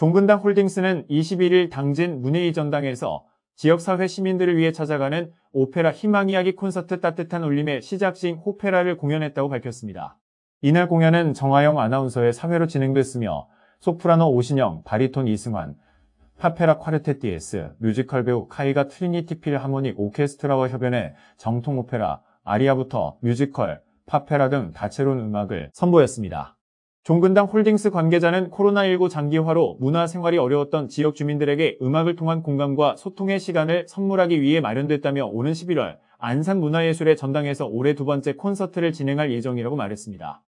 종근당 홀딩스는 21일 당진 문예의 전당에서 지역사회 시민들을 위해 찾아가는 오페라 희망이야기 콘서트 따뜻한 울림의 시작신 호페라를 공연했다고 밝혔습니다. 이날 공연은 정하영 아나운서의 사회로 진행됐으며 소프라노 오신영, 바리톤 이승환, 파페라 콰르테 디에스, 뮤지컬 배우 카이가 트리니티 필 하모닉 오케스트라와 협연해 정통 오페라, 아리아부터 뮤지컬, 파페라 등 다채로운 음악을 선보였습니다. 종근당 홀딩스 관계자는 코로나19 장기화로 문화생활이 어려웠던 지역 주민들에게 음악을 통한 공감과 소통의 시간을 선물하기 위해 마련됐다며 오는 11월 안산문화예술의 전당에서 올해 두 번째 콘서트를 진행할 예정이라고 말했습니다.